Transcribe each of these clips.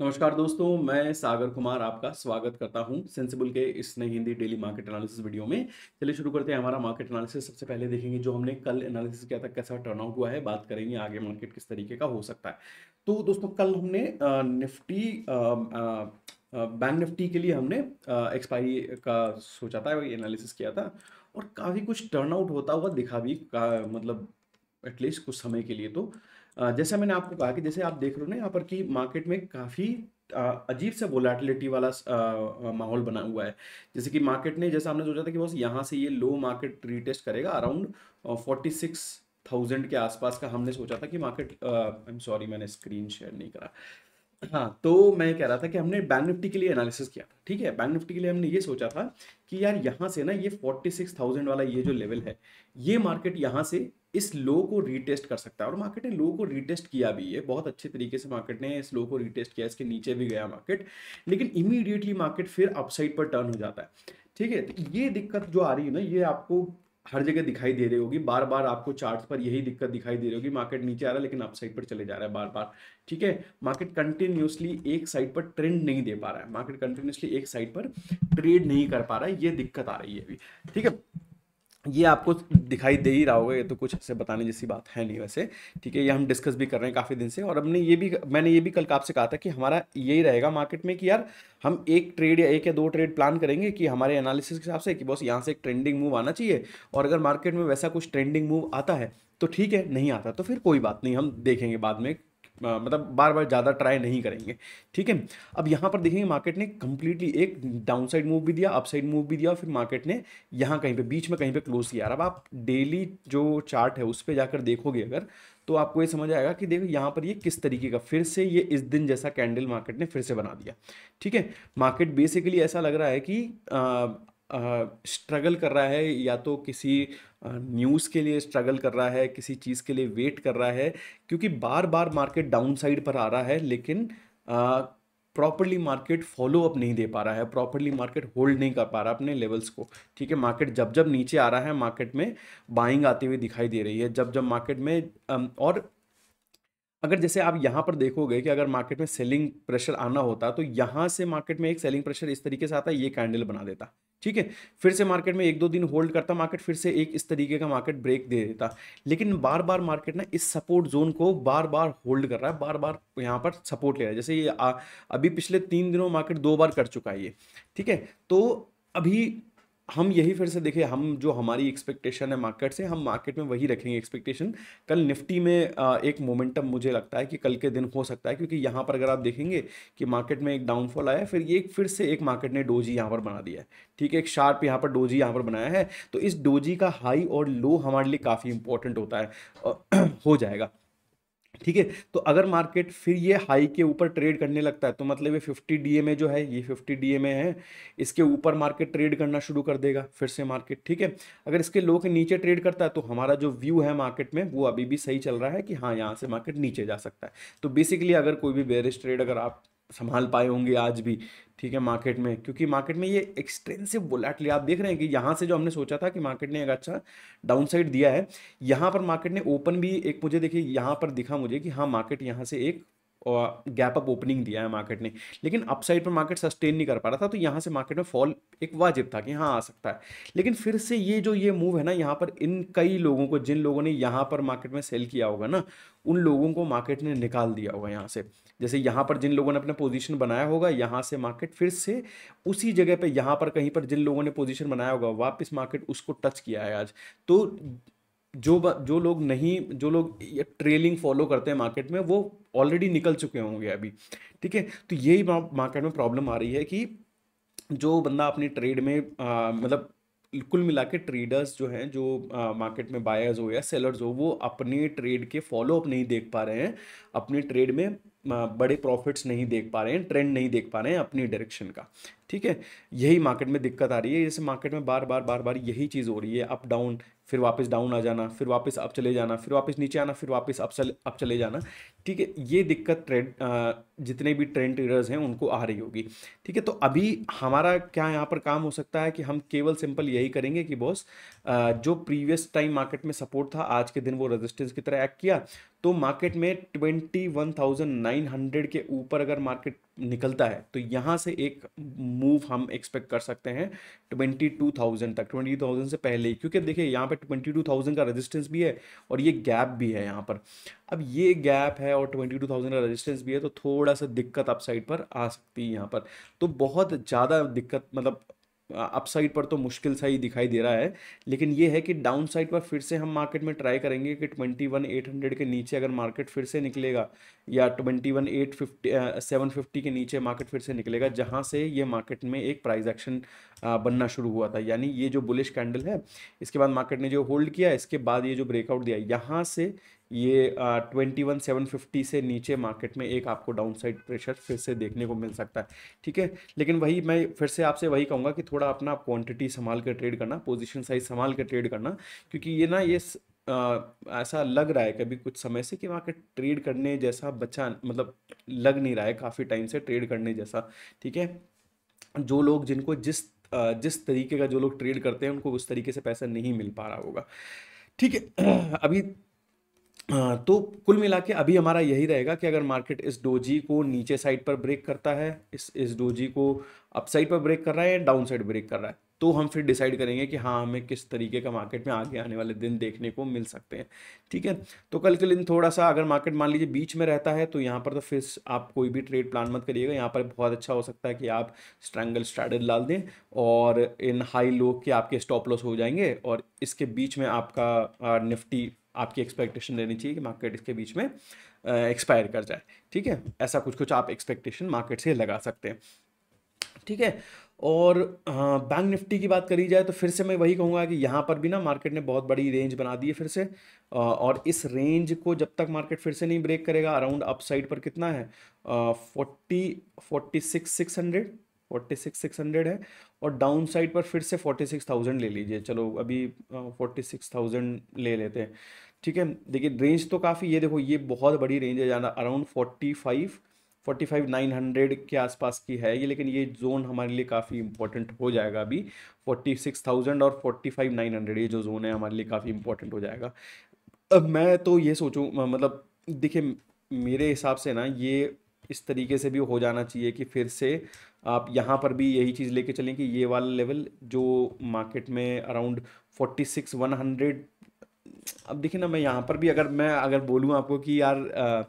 नमस्कार दोस्तों मैं सागर कुमार आपका स्वागत करता हूं सेंसिबल के इस नई Hindi daily market analysis video में चलिए शुरू करते हैं हमारा मार्केट एनालिसिस सबसे पहले देखेंगे जो हमने कल एनालिसिस किया था कैसा टर्नआउट हुआ है बात करेंगे आगे मार्केट किस तरीके का हो सकता है तो दोस्तों कल हमने निफ्टी बैंक निफ्टी के लिए हमने एक्सपायरी का सोचा था एनालिसिस किया था और काफ़ी कुछ टर्नआउट होता हुआ दिखा भी मतलब एटलीस्ट कुछ समय के लिए तो जैसा मैंने आपको कहा कि जैसे आप देख रहे हो ना यहाँ पर कि मार्केट में काफ़ी अजीब से वोलाटिलिटी वाला माहौल बना हुआ है जैसे कि मार्केट ने जैसा हमने सोचा था कि बस यहाँ से ये लो मार्केट रीटेस्ट करेगा अराउंड फोर्टी सिक्स थाउजेंड के आसपास का हमने सोचा था कि मार्केट आई एम सॉरी मैंने स्क्रीन शेयर नहीं करा हाँ तो मैं कह रहा था कि हमने बैंक निफ्टी के लिए एनालिसिस किया था ठीक है बैंक निफ्टी के लिए हमने ये सोचा था कि यार यहाँ से ना ये फोर्टी सिक्स थाउजेंड वाला ये जो लेवल है ये मार्केट यहाँ से इस लो को रीटेस्ट कर सकता है और मार्केट ने लो को रीटेस्ट किया भी है बहुत अच्छे तरीके से मार्केट ने इस लो को रीटेस्ट किया इसके नीचे भी गया मार्केट लेकिन इमीडिएटली मार्केट फिर अपसाइड पर टर्न हो जाता है ठीक है तो ये दिक्कत जो आ रही है ना ये आपको हर जगह दिखाई दे रही होगी बार बार आपको चार्ट पर यही दिक्कत दिखाई दे रही होगी मार्केट नीचे आ रहा है लेकिन आप साइड पर चले जा रहा है बार बार ठीक है मार्केट कंटिन्यूसली एक साइड पर ट्रेंड नहीं दे पा रहा है मार्केट कंटिन्यूसली एक साइड पर ट्रेड नहीं कर पा रहा है ये दिक्कत आ रही है अभी ठीक है ये आपको दिखाई दे ही रहा होगा ये तो कुछ ऐसे बताने जैसी बात है नहीं वैसे ठीक है ये हम डिस्कस भी कर रहे हैं काफ़ी दिन से और हमने ये भी मैंने ये भी कल आपसे कहा था कि हमारा यही रहेगा मार्केट में कि यार हम एक ट्रेड या एक या दो ट्रेड प्लान करेंगे कि हमारे एनालिसिस के हिसाब से कि बस यहाँ से एक ट्रेंडिंग मूव आना चाहिए और अगर मार्केट में वैसा कुछ ट्रेंडिंग मूव आता है तो ठीक है नहीं आता तो फिर कोई बात नहीं हम देखेंगे बाद में मतलब बार बार ज़्यादा ट्राई नहीं करेंगे ठीक है अब यहाँ पर देखेंगे मार्केट ने कम्प्लीटली एक डाउन साइड मूव भी दिया अपसाइड मूव भी दिया और फिर मार्केट ने यहाँ कहीं पे बीच में कहीं पे क्लोज किया अब आप डेली जो चार्ट है उस पर जाकर देखोगे अगर तो आपको ये समझ आएगा कि देखो यहाँ पर ये किस तरीके का फिर से ये इस दिन जैसा कैंडल मार्केट ने फिर से बना दिया ठीक है मार्केट बेसिकली ऐसा लग रहा है कि आ, स्ट्रगल कर रहा है या तो किसी न्यूज़ के लिए स्ट्रगल कर रहा है किसी चीज़ के लिए वेट कर रहा है क्योंकि बार बार मार्केट डाउन साइड पर आ रहा है लेकिन प्रॉपरली मार्केट फॉलो अप नहीं दे पा रहा है प्रॉपरली मार्केट होल्ड नहीं कर पा रहा अपने लेवल्स को ठीक है मार्केट जब जब नीचे आ रहा है मार्केट में बाइंग आती हुई दिखाई दे रही है जब जब मार्केट में और अगर जैसे आप यहाँ पर देखोगे कि अगर मार्केट में सेलिंग प्रेशर आना होता तो यहाँ से मार्केट में एक सेलिंग प्रेशर इस तरीके से आता ये कैंडल बना देता ठीक है फिर से मार्केट में एक दो दिन होल्ड करता मार्केट फिर से एक इस तरीके का मार्केट ब्रेक दे देता लेकिन बार बार मार्केट ना इस सपोर्ट जोन को बार बार होल्ड कर रहा है बार बार यहाँ पर सपोर्ट ले रहा है जैसे ये आ, अभी पिछले तीन दिनों मार्केट दो बार कर चुका है ये ठीक है तो अभी हम यही फिर से देखें हम जो हमारी एक्सपेक्टेशन है मार्केट से हम मार्केट में वही रखेंगे एक्सपेक्टेशन कल निफ्टी में एक मोमेंटम मुझे लगता है कि कल के दिन हो सकता है क्योंकि यहाँ पर अगर आप देखेंगे कि मार्केट में एक डाउनफॉल आया फिर ये फिर से एक मार्केट ने डोजी यहाँ पर बना दिया है ठीक है एक शार्प यहाँ पर डोजी यहाँ पर बनाया है तो इस डोजी का हाई और लो हमारे लिए काफ़ी इंपॉर्टेंट होता है हो जाएगा ठीक है तो अगर मार्केट फिर ये हाई के ऊपर ट्रेड करने लगता है तो मतलब ये 50 डीएमए जो है ये 50 डीएमए है इसके ऊपर मार्केट ट्रेड करना शुरू कर देगा फिर से मार्केट ठीक है अगर इसके लो के नीचे ट्रेड करता है तो हमारा जो व्यू है मार्केट में वो अभी भी सही चल रहा है कि हाँ यहाँ से मार्केट नीचे जा सकता है तो बेसिकली अगर कोई भी बेरिस्ट ट्रेड अगर आप संभाल पाए होंगे आज भी ठीक है मार्केट में क्योंकि मार्केट में ये एक्सटेंसिव लिया आप देख रहे हैं कि यहाँ से जो हमने सोचा था कि मार्केट ने एक अच्छा डाउन साइड दिया है यहाँ पर मार्केट ने ओपन भी एक मुझे देखिए यहाँ पर दिखा मुझे कि हाँ मार्केट यहाँ से एक गैप अप ओपनिंग दिया है मार्केट ने लेकिन अपसाइड पर मार्केट सस्टेन नहीं कर पा रहा था तो यहाँ से मार्केट में फॉल एक वाजिब था कि हाँ आ सकता है लेकिन फिर से ये जो ये मूव है ना यहाँ पर इन कई लोगों को जिन लोगों ने यहाँ पर मार्केट में सेल किया होगा ना उन लोगों को मार्केट ने निकाल दिया होगा यहाँ से जैसे यहाँ पर जिन लोगों ने अपना पोजीशन बनाया होगा यहाँ से मार्केट फिर से उसी जगह पे यहाँ पर कहीं पर जिन लोगों ने पोजीशन बनाया होगा वापस मार्केट उसको टच किया है आज तो जो जो लोग नहीं जो लोग ट्रेलिंग फॉलो करते हैं मार्केट में वो ऑलरेडी निकल चुके होंगे अभी ठीक है तो यही मार्केट में प्रॉब्लम आ रही है कि जो बंदा अपनी ट्रेड में आ, मतलब कुल मिला के ट्रेडर्स जो हैं जो मार्केट में बायर्स हो या सेलर्स हो वो अपने ट्रेड के फॉलोअप नहीं देख पा रहे हैं अपने ट्रेड में बड़े प्रॉफिट्स नहीं देख पा रहे हैं ट्रेंड नहीं देख पा रहे हैं अपनी डायरेक्शन का ठीक है यही मार्केट में दिक्कत आ रही है जैसे मार्केट में बार बार बार बार यही चीज़ हो रही है अप डाउन फिर वापस डाउन आ जाना फिर वापस अप चले जाना फिर वापस नीचे आना फिर वापस अप चले अप चले जाना ठीक है ये दिक्कत ट्रेड जितने भी ट्रेंड ट्रेडर्स हैं उनको आ रही होगी ठीक है तो अभी हमारा क्या यहाँ पर काम हो सकता है कि हम केवल सिंपल यही करेंगे कि बॉस जो प्रीवियस टाइम मार्केट में सपोर्ट था आज के दिन वो रजिस्टेंस की तरह एक्ट किया तो मार्केट में twenty one thousand nine hundred के ऊपर अगर मार्केट निकलता है तो यहाँ से एक मूव हम एक्सपेक्ट कर सकते हैं ट्वेंटी टू थाउजेंड तक ट्वेंटी थाउजेंड से पहले ही क्योंकि देखिए यहाँ पे ट्वेंटी टू थाउजेंड का रेजिस्टेंस भी है और ये गैप भी है यहाँ पर अब ये गैप है और ट्वेंटी टू थाउजेंड का रेजिस्टेंस भी है तो थोड़ा सा दिक्कत अपसाइड पर आ सकती है यहाँ पर तो बहुत ज़्यादा दिक्कत मतलब अपसाइड पर तो मुश्किल सा ही दिखाई दे रहा है लेकिन ये है कि डाउन साइड पर फिर से हम मार्केट में ट्राई करेंगे कि ट्वेंटी वन एट हंड्रेड के नीचे अगर मार्केट फिर से निकलेगा या twenty one eight fifty seven fifty के नीचे मार्केट फिर से निकलेगा जहाँ से ये मार्केट में एक प्राइस एक्शन बनना शुरू हुआ था यानी ये जो बुलिश कैंडल है इसके बाद मार्केट ने जो होल्ड किया इसके बाद ये जो ब्रेकआउट दिया यहाँ से ये ट्वेंटी वन सेवन फिफ्टी से नीचे मार्केट में एक आपको डाउन साइड प्रेशर फिर से देखने को मिल सकता है ठीक है लेकिन वही मैं फिर से आपसे वही कहूँगा कि थोड़ा अपना क्वांटिटी संभाल कर ट्रेड करना पोजीशन साइज संभाल कर ट्रेड करना क्योंकि ये ना ये आ, ऐसा लग रहा है कभी कुछ समय से कि मार्केट ट्रेड करने जैसा बच्चा मतलब लग नहीं रहा है काफ़ी टाइम से ट्रेड करने जैसा ठीक है जो लोग जिनको जिस जिस तरीके का जो लोग ट्रेड करते हैं उनको उस तरीके से पैसा नहीं मिल पा रहा होगा ठीक है अभी तो कुल मिला के अभी हमारा यही रहेगा कि अगर मार्केट इस डोजी को नीचे साइड पर ब्रेक करता है इस इस डोजी को अप साइड पर ब्रेक कर रहा है या डाउन साइड ब्रेक कर रहा है तो हम फिर डिसाइड करेंगे कि हाँ हमें किस तरीके का मार्केट में आगे आने वाले दिन देखने को मिल सकते हैं ठीक है तो कल के दिन थोड़ा सा अगर मार्केट मान लीजिए बीच में रहता है तो यहाँ पर तो फिर आप कोई भी ट्रेड प्लान मत करिएगा यहाँ पर बहुत अच्छा हो सकता है कि आप स्ट्रैंगल स्ट्रैडल डाल दें और इन हाई लो के आपके स्टॉप लॉस हो जाएंगे और इसके बीच में आपका निफ्टी आपकी एक्सपेक्टेशन रहनी चाहिए कि मार्केट इसके बीच में एक्सपायर कर जाए ठीक है ऐसा कुछ कुछ आप एक्सपेक्टेशन मार्केट से लगा सकते हैं ठीक है और बैंक निफ्टी की बात करी जाए तो फिर से मैं वही कहूँगा कि यहाँ पर भी ना मार्केट ने बहुत बड़ी रेंज बना दी है फिर से और इस रेंज को जब तक मार्केट फिर से नहीं ब्रेक करेगा अराउंड अप साइड पर कितना है forty forty six six hundred forty six six hundred है और डाउन साइड पर फिर से फोर्टी सिक्स थाउजेंड ले लीजिए चलो अभी फोर्टी सिक्स थाउजेंड ले लेते हैं ठीक है देखिए रेंज तो काफ़ी ये देखो ये बहुत बड़ी रेंज है जाना around forty five forty five nine hundred के आसपास की है ये लेकिन ये जोन हमारे लिए काफ़ी इंपॉर्टेंट हो जाएगा अभी फोर्टी सिक्स थाउजेंड और फोर्टी फाइव नाइन हंड्रेड ये जो जोन है हमारे लिए काफ़ी इंपॉर्टेंट हो जाएगा अब मैं तो ये सोचूँ मतलब देखिए मेरे हिसाब से ना ये इस तरीके से भी हो जाना चाहिए कि फिर से आप यहाँ पर भी यही चीज़ लेके चलें कि ये वाला लेवल जो मार्केट में around forty six one hundred अब देखिए ना मैं यहाँ पर भी अगर मैं अगर बोलूँ आपको कि यार आ,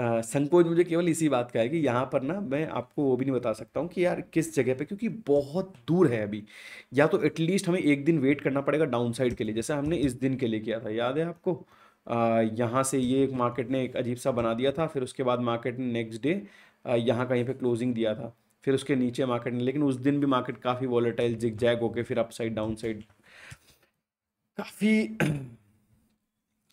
आ, संकोच मुझे केवल इसी बात का है कि यहाँ पर ना मैं आपको वो भी नहीं बता सकता हूँ कि यार किस जगह पे क्योंकि बहुत दूर है अभी या तो एटलीस्ट हमें एक दिन वेट करना पड़ेगा डाउन साइड के लिए जैसे हमने इस दिन के लिए किया था याद है आपको यहाँ से ये एक मार्केट ने एक अजीब सा बना दिया था फिर उसके बाद मार्केट ने नेक्स्ट डे यहाँ कहीं पर क्लोजिंग दिया था फिर उसके नीचे मार्केट ने लेकिन उस दिन भी मार्केट काफ़ी वॉलेटाइल जिग जैक होके फिर अप साइड डाउन साइड काफ़ी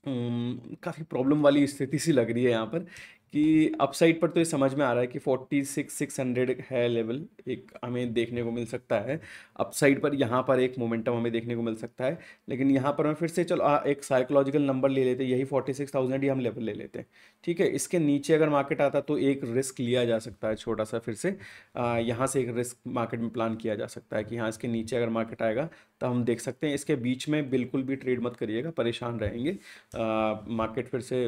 काफ़ी प्रॉब्लम वाली स्थिति सी लग रही है यहाँ पर कि अपसाइड पर तो ये समझ में आ रहा है कि फोर्टी सिक्स सिक्स हंड्रेड है लेवल एक हमें देखने को मिल सकता है अपसाइड पर यहाँ पर एक मोमेंटम हमें देखने को मिल सकता है लेकिन यहाँ पर हमें फिर से चलो आ, एक साइकोलॉजिकल नंबर ले लेते यही फोर्टी सिक्स थाउजेंड ही हम लेवल ले लेते हैं ठीक है इसके नीचे अगर मार्केट आता तो एक रिस्क लिया जा सकता है छोटा सा फिर से यहाँ से एक रिस्क मार्केट में प्लान किया जा सकता है कि हाँ इसके नीचे अगर मार्केट आएगा तो हम देख सकते हैं इसके बीच में बिल्कुल भी ट्रेड मत करिएगा परेशान रहेंगे मार्केट फिर से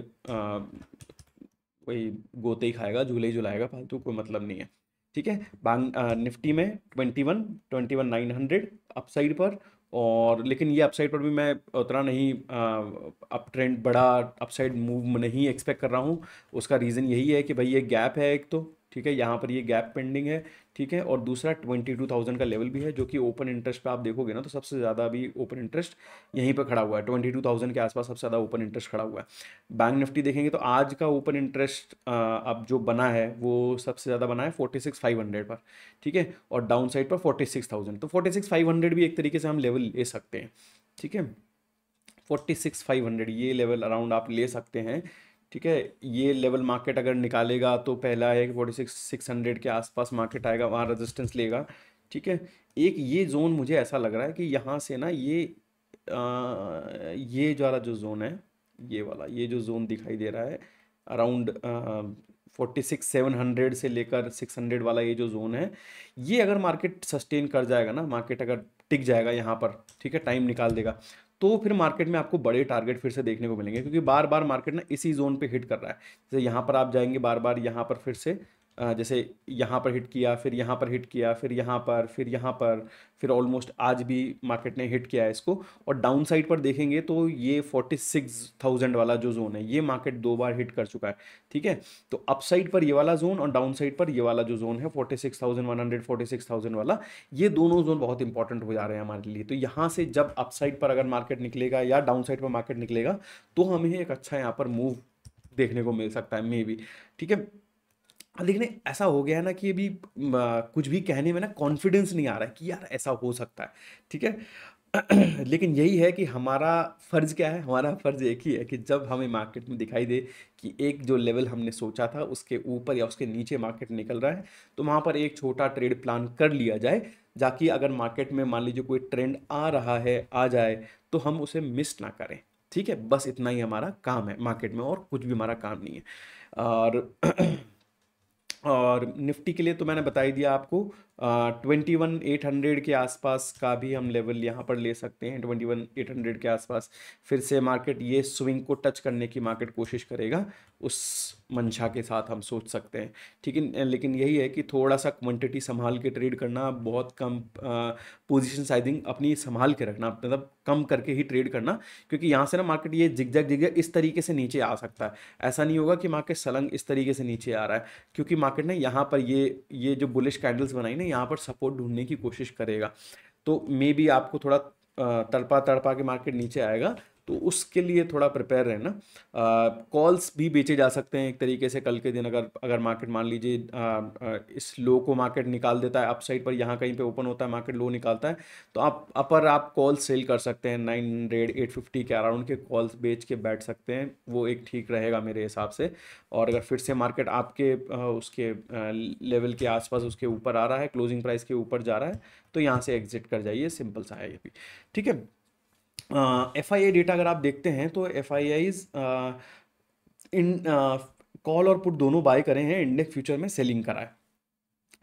कोई गोते ही खाएगा झूले ही झुलाएगा फालतू कोई मतलब नहीं है ठीक है बैंक निफ्टी में twenty one twenty one nine hundred upside पर और लेकिन ये अपसाइड पर भी मैं उतना नहीं अप ट्रेंड बड़ा अपसाइड मूव नहीं एक्सपेक्ट कर रहा हूँ उसका रीज़न यही है कि भाई ये गैप है एक तो ठीक है यहाँ पर ये गैप पेंडिंग है ठीक है और दूसरा ट्वेंटी टू थाउजेंड का लेवल भी है जो कि ओपन इंटरेस्ट पे आप देखोगे ना तो सबसे ज़्यादा अभी ओपन इंटरेस्ट यहीं पे खड़ा हुआ है ट्वेंटी टू थाउजेंड के आसपास सबसे ज़्यादा ओपन इंटरेस्ट खड़ा हुआ है बैंक निफ्टी देखेंगे तो आज का ओपन इंटरेस्ट अब जो बना है वो सबसे ज़्यादा बना है फोर्टी सिक्स फाइव हंड्रेड पर ठीक है और डाउन साइड पर फोर्टी सिक्स थाउजेंड तो फोर्टी सिक्स फाइव हंड्रेड भी एक तरीके से हम लेवल ले सकते हैं ठीक है फोर्टी सिक्स फाइव हंड्रेड ये लेवल अराउंड आप ले सकते हैं ठीक है ये लेवल मार्केट अगर निकालेगा तो पहला है फोर्टी सिक्स सिक्स हंड्रेड के आसपास मार्केट आएगा वहाँ रेजिस्टेंस लेगा ठीक है एक ये जोन मुझे ऐसा लग रहा है कि यहाँ से ना ये आ, ये वाला जो जोन है ये वाला ये जो जोन दिखाई दे रहा है around forty six seven hundred से लेकर सिक्स हंड्रेड वाला ये जो जोन है ये अगर मार्केट सस्टेन कर जाएगा ना मार्केट अगर टिक जाएगा यहाँ पर ठीक है टाइम निकाल देगा तो फिर मार्केट में आपको बड़े टारगेट फिर से देखने को मिलेंगे क्योंकि बार बार मार्केट ना इसी जोन पे हिट कर रहा है जैसे यहाँ पर आप जाएंगे बार बार यहाँ पर फिर से जैसे यहाँ पर हिट किया फिर यहाँ पर हिट किया फिर यहाँ पर फिर यहाँ पर फिर ऑलमोस्ट आज भी मार्केट ने हिट किया है इसको और डाउन साइड पर देखेंगे तो ये फोर्टी सिक्स थाउजेंड वाला जो जोन है ये मार्केट दो बार हिट कर चुका है ठीक है तो अप साइड पर ये वाला जोन और डाउन साइड पर ये वाला जो जोन है forty six thousand one hundred forty six thousand वाला ये दोनों जोन बहुत इंपॉर्टेंट हो जा रहे हैं हमारे लिए तो यहाँ से जब अप साइड पर अगर मार्केट निकलेगा या डाउन साइड पर मार्केट निकलेगा तो हमें एक अच्छा यहाँ पर मूव देखने को मिल सकता है मे बी ठीक है लेकिन ऐसा हो गया है ना कि अभी कुछ भी कहने में ना कॉन्फिडेंस नहीं आ रहा है कि यार ऐसा हो सकता है ठीक है लेकिन यही है कि हमारा फ़र्ज़ क्या है हमारा फ़र्ज़ एक ही है कि जब हमें मार्केट में दिखाई दे कि एक जो लेवल हमने सोचा था उसके ऊपर या उसके नीचे मार्केट निकल रहा है तो वहाँ पर एक छोटा ट्रेड प्लान कर लिया जाए जाकि अगर मार्केट में मान लीजिए कोई ट्रेंड आ रहा है आ जाए तो हम उसे मिस ना करें ठीक है बस इतना ही हमारा काम है मार्केट में और कुछ भी हमारा काम नहीं है और और निफ्टी के लिए तो मैंने बता ही दिया आपको ट्वेंटी वन एट हंड्रेड के आसपास का भी हम लेवल यहाँ पर ले सकते हैं ट्वेंटी वन एट हंड्रेड के आसपास फिर से मार्केट ये स्विंग को टच करने की मार्केट कोशिश करेगा उस मंशा के साथ हम सोच सकते हैं ठीक है लेकिन यही है कि थोड़ा सा क्वांटिटी संभाल के ट्रेड करना बहुत कम पोजीशन साइजिंग अपनी संभाल के रखना मतलब कम करके ही ट्रेड करना क्योंकि यहाँ से ना मार्केट ये जिगजैग जिगजैग इस तरीके से नीचे आ सकता है ऐसा नहीं होगा कि मार्केट सलंग इस तरीके से नीचे आ रहा है क्योंकि मार्केट ने यहाँ पर ये ये जो बुलिश कैंडल्स बनाई ना ना यहाँ पर सपोर्ट ढूंढने की कोशिश करेगा तो मे बी आपको थोड़ा तड़पा तड़पा के मार्केट नीचे आएगा तो उसके लिए थोड़ा प्रिपेयर रहना कॉल्स भी बेचे जा सकते हैं एक तरीके से कल के दिन अगर अगर मार्केट मान लीजिए इस लो को मार्केट निकाल देता है अपसाइड पर यहाँ कहीं पे ओपन होता है मार्केट लो निकालता है तो आप अपर आप कॉल सेल कर सकते हैं नाइन हंड्रेड एट फिफ्टी के अराउंड के कॉल्स बेच के बैठ सकते हैं वो एक ठीक रहेगा मेरे हिसाब से और अगर फिर से मार्केट आपके उसके लेवल के आसपास उसके ऊपर आ रहा है क्लोजिंग प्राइस के ऊपर जा रहा है तो यहाँ से एग्जिट कर जाइए सिंपल सा है ये भी ठीक है एफ आई आई डेटा अगर आप देखते हैं तो F I I's in call और पुट दोनों बाय करें हैं इंडेक्स फ्यूचर में सेलिंग कराए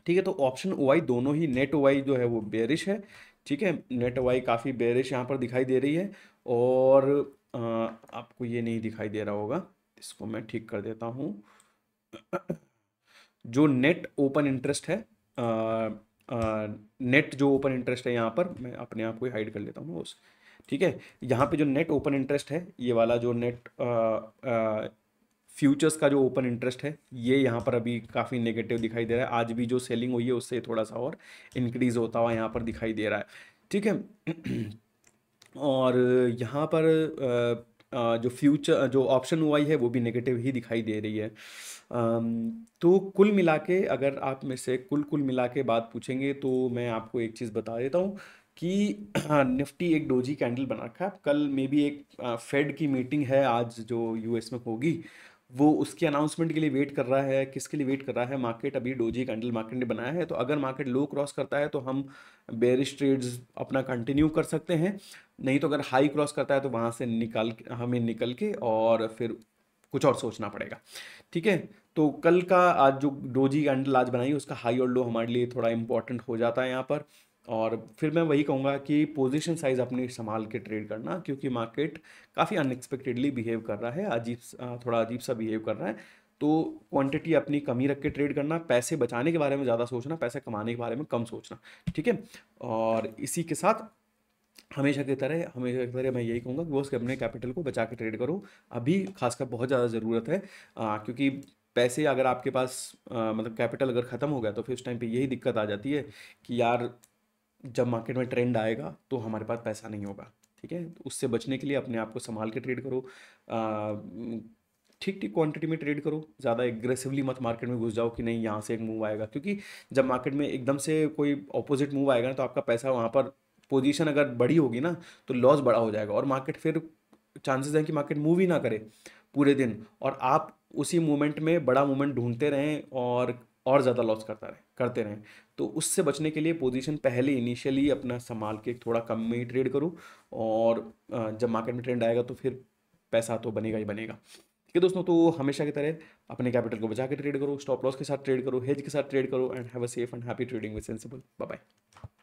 ठीक है तो ऑप्शन वाई दोनों ही नेट वाई जो है वो बेरिश है ठीक है नेट वाई काफ़ी बेरिश यहाँ पर दिखाई दे रही है और आ, आपको ये नहीं दिखाई दे रहा होगा इसको मैं ठीक कर देता हूँ जो नेट ओपन इंटरेस्ट है आ, आ, नेट जो ओपन इंटरेस्ट है यहाँ पर मैं अपने आप को हाइड कर लेता हूँ उस ठीक है यहाँ पे जो नेट ओपन इंटरेस्ट है ये वाला जो नेट फ्यूचर्स का जो ओपन इंटरेस्ट है ये यहाँ पर अभी काफ़ी नेगेटिव दिखाई दे रहा है आज भी जो सेलिंग हुई है उससे थोड़ा सा और इंक्रीज़ होता हुआ यहाँ पर दिखाई दे रहा है ठीक है और यहाँ पर जो फ्यूचर जो ऑप्शन हुआ है वो भी नेगेटिव ही दिखाई दे रही है तो कुल मिला के अगर आप में से कुल कुल मिला के बात पूछेंगे तो मैं आपको एक चीज़ बता देता हूँ कि हाँ, निफ्टी एक डोजी कैंडल बना रखा है कल मे बी एक फेड की मीटिंग है आज जो यूएस में होगी वो उसके अनाउंसमेंट के लिए वेट कर रहा है किसके लिए वेट कर रहा है मार्केट अभी डोजी कैंडल मार्केट ने बनाया है तो अगर मार्केट लो क्रॉस करता है तो हम बेरिश ट्रेड्स अपना कंटिन्यू कर सकते हैं नहीं तो अगर हाई क्रॉस करता है तो वहाँ से निकाल हमें निकल के और फिर कुछ और सोचना पड़ेगा ठीक है तो कल का आज जो डोजी कैंडल आज बनाई उसका हाई और लो हमारे लिए थोड़ा इंपॉर्टेंट हो जाता है यहाँ पर और फिर मैं वही कहूँगा कि पोजीशन साइज़ अपनी संभाल के ट्रेड करना क्योंकि मार्केट काफ़ी अनएक्सपेक्टेडली बिहेव कर रहा है अजीब थोड़ा अजीब सा बिहेव कर रहा है तो क्वांटिटी अपनी कमी रख के ट्रेड करना पैसे बचाने के बारे में ज़्यादा सोचना पैसे कमाने के बारे में कम सोचना ठीक है और इसी के साथ हमेशा की तरह हमेशा की तरह मैं यही कहूँगा कि वो उसके अपने कैपिटल को बचा के ट्रेड करो अभी खासकर बहुत ज़्यादा ज़रूरत है आ, क्योंकि पैसे अगर आपके पास आ, मतलब कैपिटल अगर ख़त्म हो गया तो फिर उस टाइम पे यही दिक्कत आ जाती है कि यार जब मार्केट में ट्रेंड आएगा तो हमारे पास पैसा नहीं होगा ठीक है तो उससे बचने के लिए अपने आप को संभाल के ट्रेड करो ठीक ठीक क्वांटिटी में ट्रेड करो ज़्यादा एग्रेसिवली मत मार्केट में घुस जाओ कि नहीं यहाँ से एक मूव आएगा क्योंकि जब मार्केट में एकदम से कोई ऑपोजिट मूव आएगा ना तो आपका पैसा वहाँ पर पोजीशन अगर बड़ी होगी ना तो लॉस बड़ा हो जाएगा और मार्केट फिर चांसेस हैं कि मार्केट मूव ही ना करे पूरे दिन और आप उसी मूवमेंट में बड़ा मूवमेंट ढूंढते रहें और और ज़्यादा लॉस करता रहें करते रहें तो उससे बचने के लिए पोजीशन पहले इनिशियली अपना संभाल के थोड़ा कम में ही ट्रेड करो और जब मार्केट में ट्रेंड आएगा तो फिर पैसा तो बनेगा ही बनेगा ठीक है दोस्तों तो हमेशा की तरह अपने कैपिटल को बचा के ट्रेड करो स्टॉप लॉस के साथ ट्रेड करो हेज के साथ ट्रेड करो and have a safe and happy trading with Sensibull bye bye